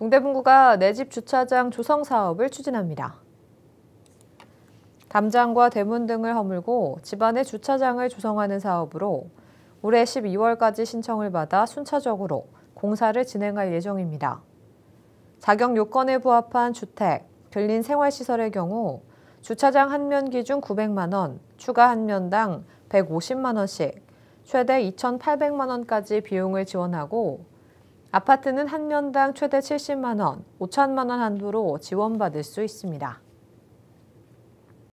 동대문구가 내 집 주차장 조성 사업을 추진합니다. 담장과 대문 등을 허물고 집안에 주차장을 조성하는 사업으로 올해 12월까지 신청을 받아 순차적으로 공사를 진행할 예정입니다. 자격 요건에 부합한 주택, 근린 생활시설의 경우 주차장 한 면 기준 900만 원, 추가 한 면당 150만 원씩 최대 2,800만 원까지 비용을 지원하고 아파트는 한 면당 최대 70만 원, 5천만 원 한도로 지원받을 수 있습니다.